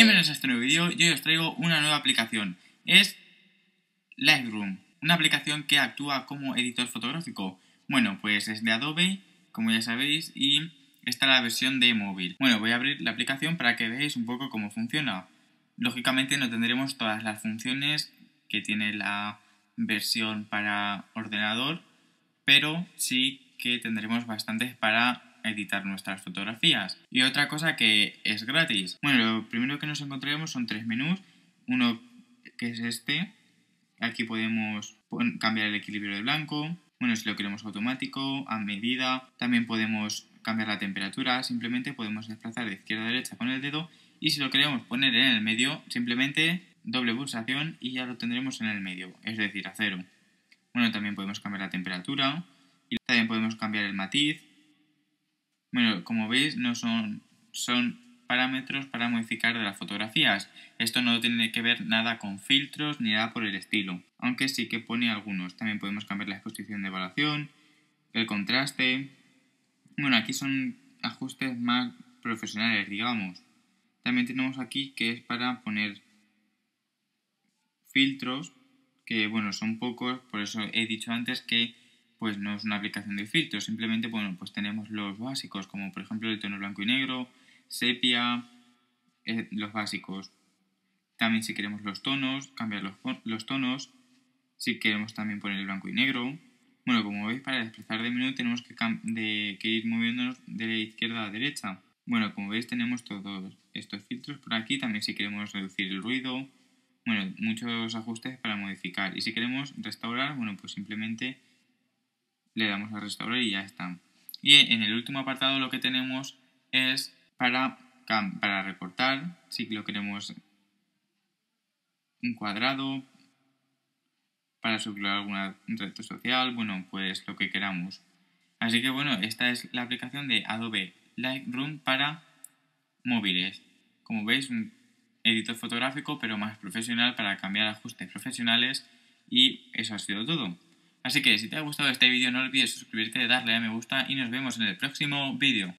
Bienvenidos a este nuevo vídeo yo os traigo una nueva aplicación. Es Lightroom, una aplicación que actúa como editor fotográfico. Bueno, pues es de Adobe, como ya sabéis, y está la versión de móvil. Bueno, voy a abrir la aplicación para que veáis un poco cómo funciona. Lógicamente no tendremos todas las funciones que tiene la versión para ordenador, pero sí que tendremos bastantes para editar nuestras fotografías. Y otra cosa que es gratis. Bueno, lo primero que nos encontraremos son tres menús. Uno que es este. Aquí podemos cambiar el equilibrio de blanco. Bueno, si lo queremos automático, a medida. También podemos cambiar la temperatura. Simplemente podemos desplazar de izquierda a derecha con el dedo. Y si lo queremos poner en el medio, simplemente doble pulsación y ya lo tendremos en el medio, es decir, a cero. Bueno, también podemos cambiar la temperatura. Y también podemos cambiar el matiz bueno, como veis, no son, son parámetros para modificar de las fotografías. Esto no tiene que ver nada con filtros ni nada por el estilo, aunque sí que pone algunos. También podemos cambiar la exposición de evaluación, el contraste. Bueno, aquí son ajustes más profesionales, digamos. También tenemos aquí que es para poner filtros, que bueno, son pocos, por eso he dicho antes que pues no es una aplicación de filtros, simplemente bueno, pues tenemos los básicos, como por ejemplo el tono blanco y negro, sepia, eh, los básicos. También si queremos los tonos, cambiar los, los tonos, si queremos también poner el blanco y negro. Bueno, como veis, para desplazar de menú tenemos que, que ir moviéndonos de la izquierda a la derecha. Bueno, como veis tenemos todos estos filtros por aquí, también si queremos reducir el ruido, bueno, muchos ajustes para modificar. Y si queremos restaurar, bueno, pues simplemente le damos a restaurar y ya está. Y en el último apartado lo que tenemos es para, para recortar, si lo queremos un cuadrado, para subir alguna red social, bueno, pues lo que queramos. Así que bueno, esta es la aplicación de Adobe Lightroom para móviles. Como veis, un editor fotográfico pero más profesional para cambiar ajustes profesionales y eso ha sido todo. Así que si te ha gustado este vídeo no olvides suscribirte, darle a me gusta y nos vemos en el próximo vídeo.